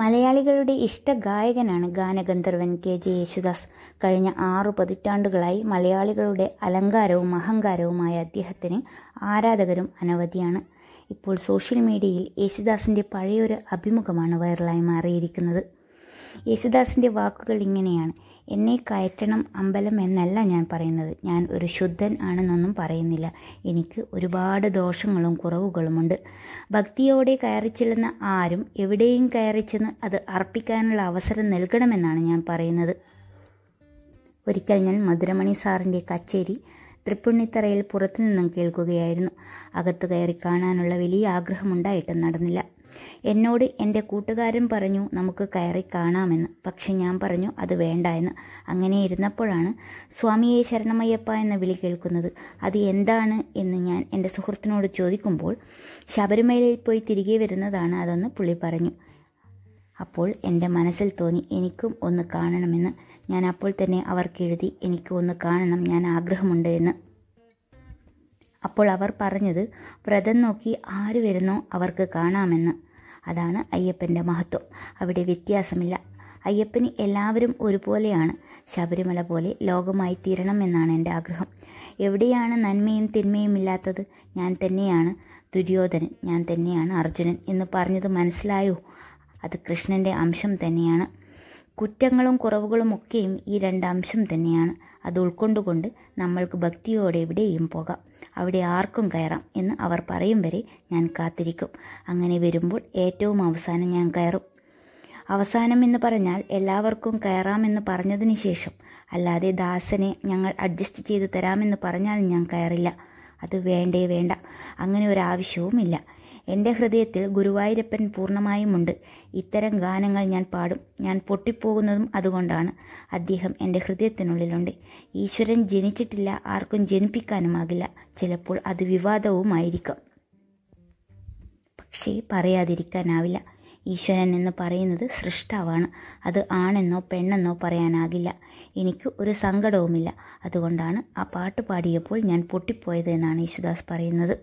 മലയാളികളുടെ ഇഷ്ട ഗായകനാണ് ഗാനഗന്ധർവൻ കെ ജെ യേശുദാസ് കഴിഞ്ഞ ആറു പതിറ്റാണ്ടുകളായി മലയാളികളുടെ അലങ്കാരവും അഹങ്കാരവുമായ അദ്ദേഹത്തിന് ആരാധകരും അനവധിയാണ് ഇപ്പോൾ സോഷ്യൽ മീഡിയയിൽ യേശുദാസിൻ്റെ പഴയൊരു അഭിമുഖമാണ് വൈറലായി മാറിയിരിക്കുന്നത് യേശുദാസിൻ്റെ വാക്കുകൾ ഇങ്ങനെയാണ് എന്നെ കയറ്റണം അമ്പലം എന്നല്ല ഞാൻ പറയുന്നത് ഞാൻ ഒരു ശുദ്ധൻ ആണെന്നൊന്നും പറയുന്നില്ല എനിക്ക് ഒരുപാട് ദോഷങ്ങളും കുറവുകളുമുണ്ട് ഭക്തിയോടെ കയറിച്ചെല്ലുന്ന ആരും എവിടെയും കയറിച്ചെന്ന് അത് അർപ്പിക്കാനുള്ള അവസരം നൽകണമെന്നാണ് ഞാൻ പറയുന്നത് ഒരിക്കൽ ഞാൻ മധുരമണി സാറിൻ്റെ കച്ചേരി തൃപ്പുണ്ണിത്തറയിൽ പുറത്തു നിന്നും കേൾക്കുകയായിരുന്നു അകത്തു കയറി കാണാനുള്ള വലിയ ആഗ്രഹമുണ്ടായിട്ടും നടന്നില്ല എന്നോട് എൻ്റെ കൂട്ടുകാരൻ പറഞ്ഞു നമുക്ക് കയറി കാണാമെന്ന് പക്ഷെ ഞാൻ പറഞ്ഞു അത് വേണ്ട എന്ന് അങ്ങനെ ഇരുന്നപ്പോഴാണ് സ്വാമിയെ ശരണമയ്യപ്പ എന്ന വിളി കേൾക്കുന്നത് അത് എന്താണ് എന്ന് ഞാൻ എൻ്റെ സുഹൃത്തിനോട് ചോദിക്കുമ്പോൾ ശബരിമലയിൽ പോയി തിരികെ വരുന്നതാണ് അതെന്ന് പുള്ളി പറഞ്ഞു അപ്പോൾ എൻ്റെ മനസ്സിൽ തോന്നി എനിക്കും ഒന്ന് കാണണമെന്ന് ഞാൻ അപ്പോൾ തന്നെ അവർക്ക് എഴുതി എനിക്കും ഒന്ന് കാണണം ഞാൻ ആഗ്രഹമുണ്ട് എന്ന് അപ്പോൾ അവർ പറഞ്ഞത് വ്രതം നോക്കി ആര് വരുന്നോ അവർക്ക് കാണാമെന്ന് അതാണ് അയ്യപ്പൻ്റെ മഹത്വം അവിടെ വ്യത്യാസമില്ല അയ്യപ്പന് എല്ലാവരും ഒരുപോലെയാണ് ശബരിമല പോലെ ലോകമായി തീരണം എന്നാണ് എൻ്റെ ആഗ്രഹം എവിടെയാണ് നന്മയും തിന്മയും ഇല്ലാത്തത് ഞാൻ തന്നെയാണ് ദുര്യോധനൻ ഞാൻ തന്നെയാണ് അർജുനൻ എന്ന് പറഞ്ഞത് മനസ്സിലായോ അത് കൃഷ്ണൻ്റെ അംശം തന്നെയാണ് കുറ്റങ്ങളും കുറവുകളും ഒക്കെയും ഈ രണ്ടംശം തന്നെയാണ് അത് ഉൾക്കൊണ്ടുകൊണ്ട് നമ്മൾക്ക് ഭക്തിയോടെ എവിടെയും പോകാം അവിടെ ആർക്കും കയറാം എന്ന് അവർ പറയും വരെ ഞാൻ കാത്തിരിക്കും അങ്ങനെ വരുമ്പോൾ ഏറ്റവും അവസാനം ഞാൻ കയറും അവസാനം എന്ന് പറഞ്ഞാൽ എല്ലാവർക്കും കയറാമെന്ന് പറഞ്ഞതിന് ശേഷം അല്ലാതെ ദാസനെ ഞങ്ങൾ അഡ്ജസ്റ്റ് ചെയ്ത് തരാമെന്ന് പറഞ്ഞാൽ ഞാൻ കയറില്ല അത് വേണ്ടേ വേണ്ട അങ്ങനെ ഒരു ആവശ്യവുമില്ല എൻ്റെ ഹൃദയത്തിൽ ഗുരുവായൂരപ്പൻ പൂർണ്ണമായുമുണ്ട് ഇത്തരം ഗാനങ്ങൾ ഞാൻ പാടും ഞാൻ പൊട്ടിപ്പോകുന്നതും അതുകൊണ്ടാണ് അദ്ദേഹം എൻ്റെ ഹൃദയത്തിനുള്ളിലുണ്ട് ഈശ്വരൻ ജനിച്ചിട്ടില്ല ആർക്കും ജനിപ്പിക്കാനുമാകില്ല ചിലപ്പോൾ അത് വിവാദവുമായിരിക്കും പക്ഷേ പറയാതിരിക്കാനാവില്ല ഈശ്വരൻ എന്ന് പറയുന്നത് സൃഷ്ടാവാണ് അത് ആണെന്നോ പെണ്ണെന്നോ പറയാനാകില്ല എനിക്ക് ഒരു സങ്കടവുമില്ല അതുകൊണ്ടാണ് ആ പാട്ട് പാടിയപ്പോൾ ഞാൻ പൊട്ടിപ്പോയത് എന്നാണ് യേശുദാസ് പറയുന്നത്